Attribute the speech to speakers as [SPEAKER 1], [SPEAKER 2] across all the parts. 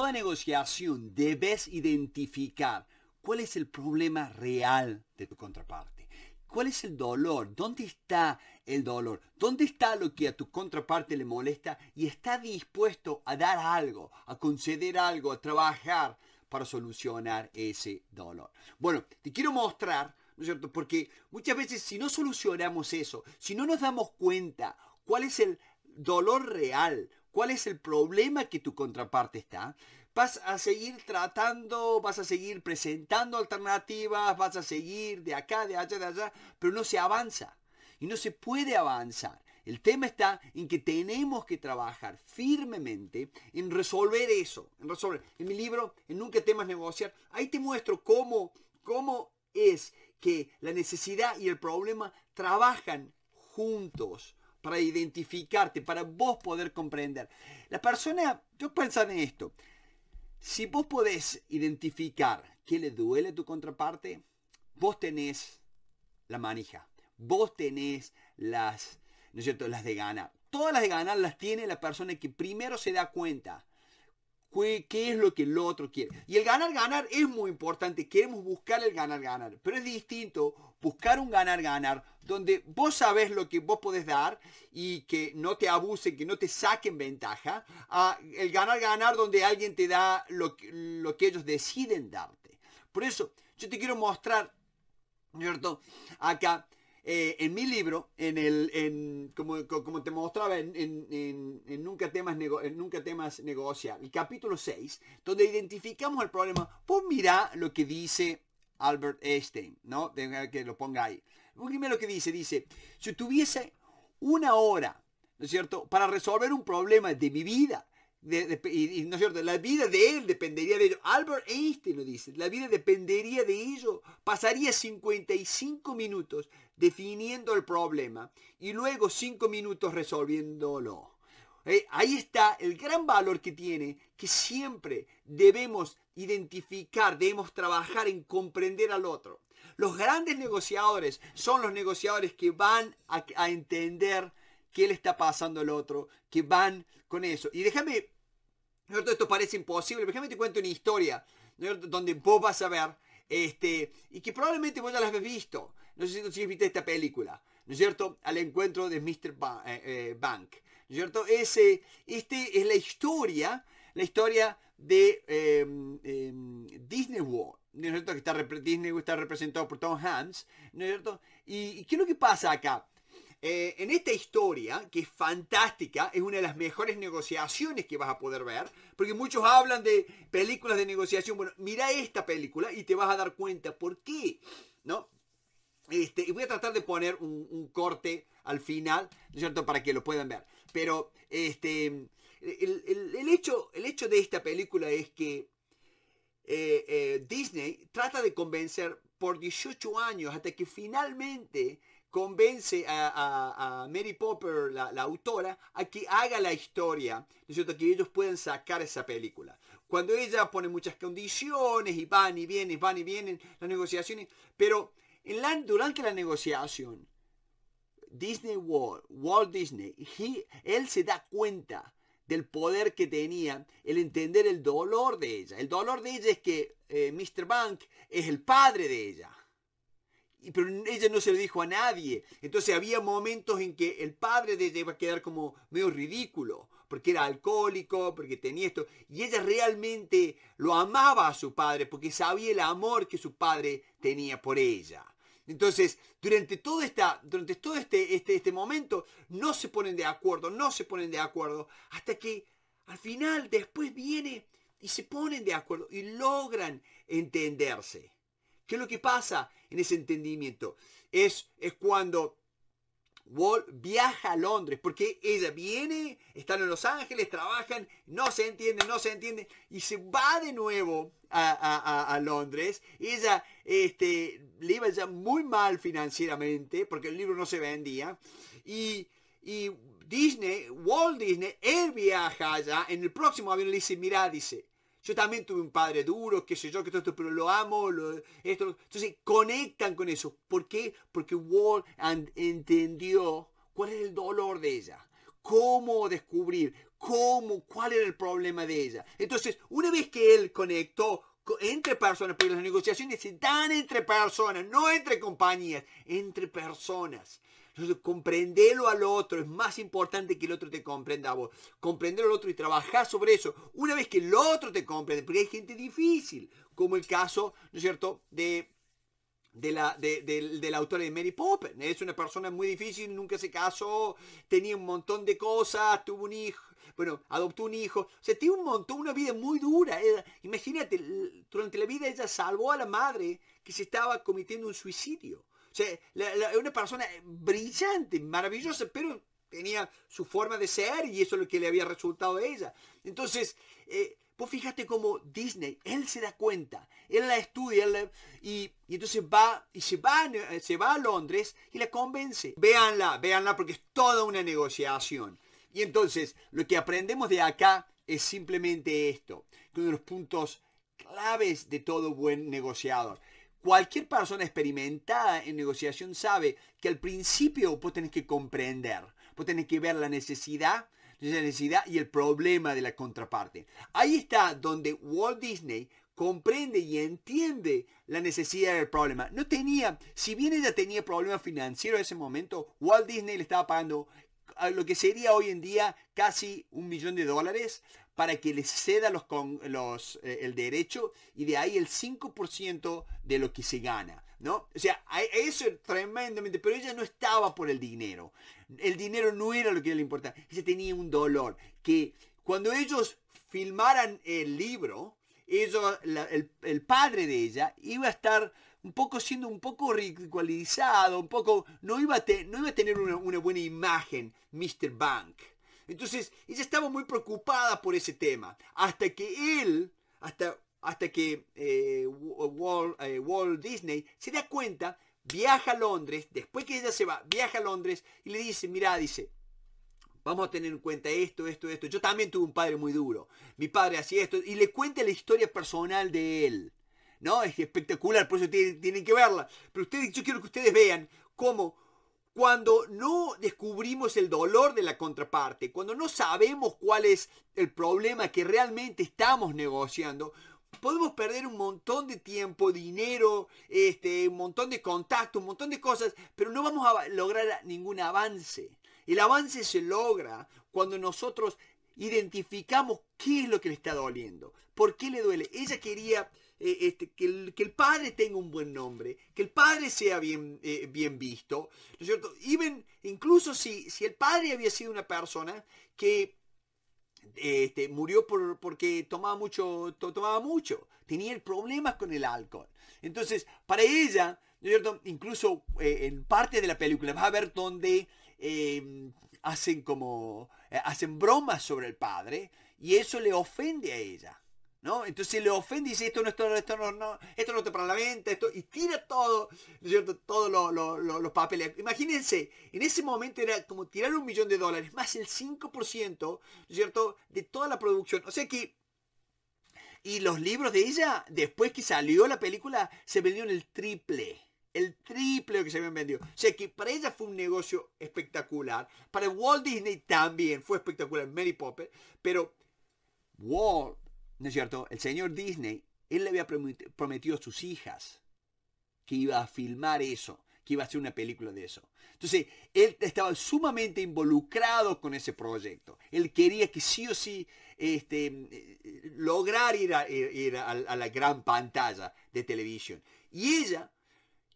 [SPEAKER 1] toda negociación debes identificar cuál es el problema real de tu contraparte. ¿Cuál es el dolor? ¿Dónde está el dolor? ¿Dónde está lo que a tu contraparte le molesta y está dispuesto a dar algo, a conceder algo, a trabajar para solucionar ese dolor? Bueno, te quiero mostrar, ¿no es cierto? Porque muchas veces si no solucionamos eso, si no nos damos cuenta cuál es el dolor real, cuál es el problema que tu contraparte está, vas a seguir tratando, vas a seguir presentando alternativas, vas a seguir de acá, de allá, de allá, pero no se avanza y no se puede avanzar. El tema está en que tenemos que trabajar firmemente en resolver eso, en resolver. En mi libro, en Nunca temas negociar, ahí te muestro cómo, cómo es que la necesidad y el problema trabajan juntos para identificarte, para vos poder comprender. La persona, yo pensar en esto, si vos podés identificar qué le duele a tu contraparte, vos tenés la manija, vos tenés las, ¿no es cierto?, las de ganar. Todas las de ganar las tiene la persona que primero se da cuenta qué, es lo que el otro quiere. Y el ganar-ganar es muy importante, queremos buscar el ganar-ganar, pero es distinto buscar un ganar-ganar donde vos sabés lo que vos podés dar y que no te abusen, que no te saquen ventaja, a el ganar-ganar donde alguien te da lo, lo que ellos deciden darte. Por eso, yo te quiero mostrar, ¿cierto? Acá eh, en mi libro, en el, como, te mostraba en, Nunca, temas Nunca Temas negocia, el capítulo 6, donde identificamos el problema, pues mira lo que dice Albert Einstein, ¿no? tenga que lo ponga ahí. lo que dice, dice, si tuviese una hora, ¿no es cierto?, para resolver un problema de mi vida, y, ¿no cierto? La vida de él dependería de ello. Albert Einstein lo dice, la vida dependería de ello. Pasaría 55 minutos definiendo el problema y luego 5 minutos resolviéndolo. Eh, ahí está el gran valor que tiene, que siempre debemos identificar, debemos trabajar en comprender al otro. Los grandes negociadores son los negociadores que van a entender qué le está pasando al otro, que van con eso. Y déjame, ¿no? esto parece imposible, déjame te cuento una historia ¿no? donde vos vas a ver, este, y que probablemente vos ya la habéis visto. No sé si, has viste esta película, ¿no es cierto? Al encuentro de Mr. Eh, eh, Bank, ¿no es cierto? Ese, este es la historia, la historia de em, em, Disney World. ¿no es cierto? Que está, está representado por Tom Hanks, ¿no es cierto? ¿Y qué es lo que pasa acá? Eh, en esta historia, que es fantástica, es una de las mejores negociaciones que vas a poder ver, porque muchos hablan de películas de negociación. Bueno, mira esta película y te vas a dar cuenta por qué, ¿no? Este, y voy a tratar de poner un, corte al final, ¿no es cierto?, para que lo puedan ver. Pero este, el, hecho, el hecho de esta película es que eh, eh, Disney trata de convencer por 18 años hasta que finalmente convence a, Mary Popper, la, autora, a que haga la historia, ¿no Que ellos puedan sacar esa película. Cuando ella pone muchas condiciones y van y vienen, van y vienen las negociaciones, pero en la, durante la negociación, Disney World, Walt Disney, él se da cuenta del poder que tenía el entender el dolor de ella. El dolor de ella es que eh, Mr. Bank es el padre de ella pero ella no se lo dijo a nadie. Entonces había momentos en que el padre de ella iba a quedar como medio ridículo, porque era alcohólico, porque tenía esto. Y ella realmente lo amaba a su padre, porque sabía el amor que su padre tenía por ella. Entonces, durante todo, esta, durante todo este, este, este momento, no se ponen de acuerdo, no se ponen de acuerdo, hasta que al final, después viene y se ponen de acuerdo y logran entenderse. ¿Qué es lo que pasa en ese entendimiento? Es, es cuando Walt viaja a Londres, porque ella viene, están en Los Ángeles, trabajan, no se entiende, no se entiende, y se va de nuevo a, Londres. Ella este, le iba ya muy mal financieramente, porque el libro no se vendía, y, y Disney, Walt Disney, él viaja allá, en el próximo avión le dice, mira, dice, yo también tuve un padre duro, qué sé yo, que pero lo amo, lo, esto. Entonces conectan con eso. ¿Por qué? Porque Wall entendió cuál es el dolor de ella, cómo descubrir, cómo, cuál era el problema de ella. Entonces, una vez que él conectó entre personas, porque las negociaciones se dan entre personas, no entre compañías, entre personas. Entonces, comprenderlo al otro es más importante que el otro te comprenda vos. Comprender al otro y trabajar sobre eso una vez que el otro te comprende, porque hay gente difícil, como el caso, ¿no es cierto?, de de la, de, autora de Mary Poppins. Es una persona muy difícil, nunca se casó, tenía un montón de cosas, tuvo un hijo, bueno, adoptó un hijo. O sea, tiene un montón, una vida muy dura. Eh, imagínate, durante la vida ella salvó a la madre que se estaba cometiendo un suicidio. O sea, una persona brillante, maravillosa, pero tenía su forma de ser y eso es lo que le había resultado a ella. Entonces, eh, vos fíjate cómo Disney, él se da cuenta, él la estudia y, entonces va y se va, eh, se va a Londres y la convence. Véanla, véanla porque es toda una negociación. Y entonces lo que aprendemos de acá es simplemente esto, que uno de los puntos claves de todo buen negociador. Cualquier persona experimentada en negociación sabe que al principio vos tenés que comprender, vos tenés que ver la necesidad, la necesidad y el problema de la contraparte. Ahí está donde Walt Disney comprende y entiende la necesidad del problema. No tenía, si bien ella tenía problemas financieros en ese momento, Walt Disney le estaba pagando lo que sería hoy en día casi un millón de dólares para que les ceda los, con, los eh, el derecho y de ahí el 5% de lo que se gana, ¿no? O sea, eso es tremendamente, pero ella no estaba por el dinero. El dinero no era lo que le importaba. Ella tenía un dolor que cuando ellos filmaran el libro, el padre de ella iba a estar un poco siendo un poco ritualizado un poco, no iba a, tener una, buena imagen Mr. Bank. Entonces, ella estaba muy preocupada por ese tema, hasta que él, hasta, hasta que eh, eh, Walt, Disney se da cuenta, viaja a Londres, después que ella se va, viaja a Londres y le dice, mira, dice, vamos a tener en cuenta esto, esto, esto. Yo también tuve un padre muy duro. Mi padre hacía esto. Y le cuenta la historia personal de él. ¿no? Es espectacular, por eso tienen, que verla. Pero ustedes, yo quiero que ustedes vean cómo cuando no descubrimos el dolor de la contraparte, cuando no sabemos cuál es el problema que realmente estamos negociando, podemos perder un montón de tiempo, dinero, este, un montón de contactos, un montón de cosas, pero no vamos a lograr ningún avance. El avance se logra cuando nosotros identificamos qué es lo que le está doliendo, por qué le duele. Ella quería eh, este, que, el, padre tenga un buen nombre, que el padre sea bien, eh, bien visto, ¿no es cierto? incluso si, el padre había sido una persona que este, murió porque tomaba mucho, tomaba mucho, tenía problemas con el alcohol. Entonces, para ella, ¿no es cierto? Incluso eh, en parte de la película va a ver donde em, hacen como, hacen bromas sobre el padre y eso le ofende a ella. Entonces le ofende y dice, esto no, esto, esto no, esto no te para la venta, esto, y tira todo, cierto? Todos los papeles. Imagínense, en ese momento era como tirar un millón de dólares, más el 5%, cierto?, de toda la producción. O sea que, y los libros de ella, después que salió la película, se vendieron el triple. El triple que se habían vendido. O sea que para ella fue un negocio espectacular. Para Walt Disney también fue espectacular, Mary Poppins. Pero Walt ¿no es cierto? El señor Disney, él le había prometido a sus hijas que iba a filmar eso, que iba a hacer una película de eso. Entonces, él estaba sumamente involucrado con ese proyecto. Él quería que sí o sí este, lograr ir, a, ir a, la gran pantalla de televisión. Y ella,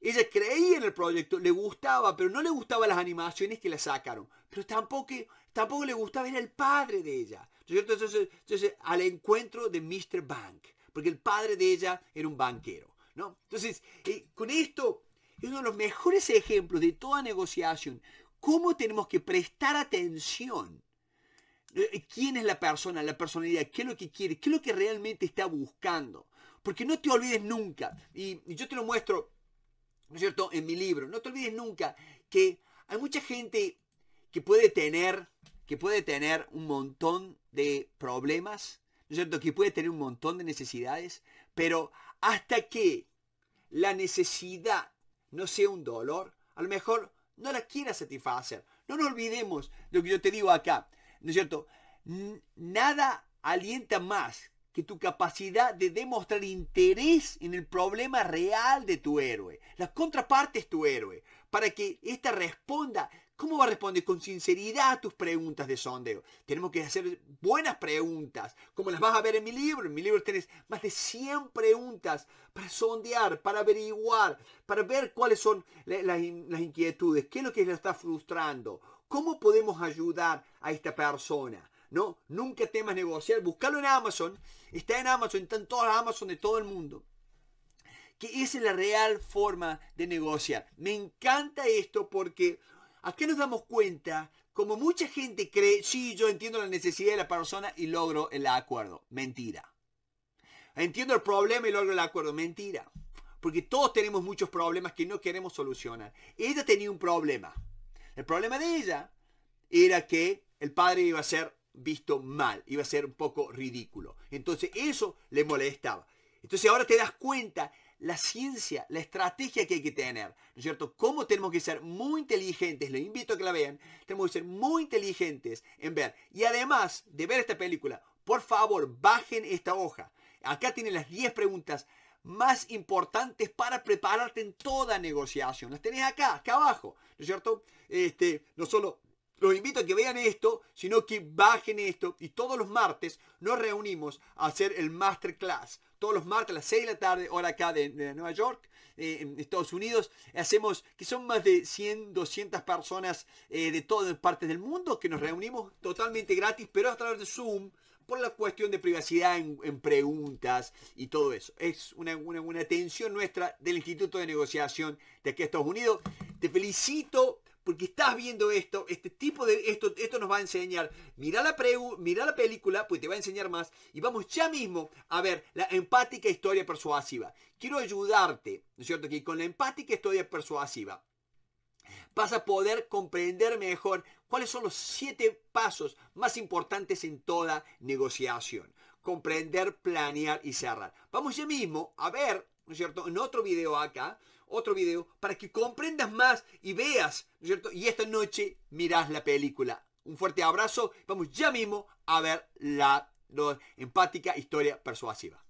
[SPEAKER 1] ella creía en el proyecto, le gustaba, pero no le gustaban las animaciones que la sacaron. Pero tampoco, tampoco le gustaba, ver el padre de ella. Entonces, al encuentro de Mr. Bank, porque el padre de ella era un banquero, ¿no? Entonces, eh, con esto es uno de los mejores ejemplos de toda negociación, cómo tenemos que prestar atención. Eh, ¿Quién es la persona, la personalidad? ¿Qué es lo que quiere? ¿Qué es lo que realmente está buscando? Porque no te olvides nunca, y, y yo te lo muestro, ¿no es cierto?, en mi libro, no te olvides nunca que hay mucha gente que puede tener que puede tener un montón de problemas, ¿no es cierto? Que puede tener un montón de necesidades, pero hasta que la necesidad no sea un dolor, a lo mejor no la quiera satisfacer. No nos olvidemos de lo que yo te digo acá, ¿no es cierto? Nada alienta más que tu capacidad de demostrar interés en el problema real de tu héroe. La contraparte es tu héroe, para que ésta responda ¿Cómo va a responder con sinceridad a tus preguntas de sondeo? Tenemos que hacer buenas preguntas, como las vas a ver en mi libro. En mi libro tienes más de 100 preguntas para sondear, para averiguar, para ver cuáles son las, inquietudes, qué es lo que le está frustrando, cómo podemos ayudar a esta persona. ¿No? Nunca temas negociar, buscalo en Amazon, está en Amazon, está en todas las Amazon de todo el mundo que esa es la real forma de negociar. Me encanta esto porque qué nos damos cuenta, como mucha gente cree, sí, yo entiendo la necesidad de la persona y logro el acuerdo. Mentira. Entiendo el problema y logro el acuerdo. Mentira. Porque todos tenemos muchos problemas que no queremos solucionar. Ella tenía un problema. El problema de ella era que el padre iba a ser visto mal, iba a ser un poco ridículo. Entonces eso le molestaba. Entonces ahora te das cuenta la ciencia, la estrategia que hay que tener, ¿no es cierto? Cómo tenemos que ser muy inteligentes, los invito a que la vean, tenemos que ser muy inteligentes en ver. Y además de ver esta película, por favor, bajen esta hoja. Acá tienen las 10 preguntas más importantes para prepararte en toda negociación. Las tenés acá, acá abajo, ¿no es cierto? Este, no solo los invito a que vean esto, sino que bajen esto y todos los martes nos reunimos a hacer el masterclass todos los martes a las 6 de la tarde, hora acá de, Nueva York, eh, en Estados Unidos. Hacemos que son más de 100, 200 personas eh, de todas partes del mundo que nos reunimos totalmente gratis, pero a través de Zoom por la cuestión de privacidad en, preguntas y todo eso. Es una, una, atención nuestra del Instituto de Negociación de aquí a Estados Unidos. Te felicito porque estás viendo esto, este tipo de esto, esto nos va a enseñar. Mira la, mira la película, pues te va a enseñar más. Y vamos ya mismo a ver la empática historia persuasiva. Quiero ayudarte, ¿no es cierto? Que con la empática historia persuasiva vas a poder comprender mejor cuáles son los siete pasos más importantes en toda negociación. Comprender, planear y cerrar. Vamos ya mismo a ver, ¿no es cierto? En otro video acá, otro video para que comprendas más y veas, ¿no es cierto? Y esta noche mirás la película. Un fuerte abrazo. Vamos ya mismo a ver la, la empática historia persuasiva.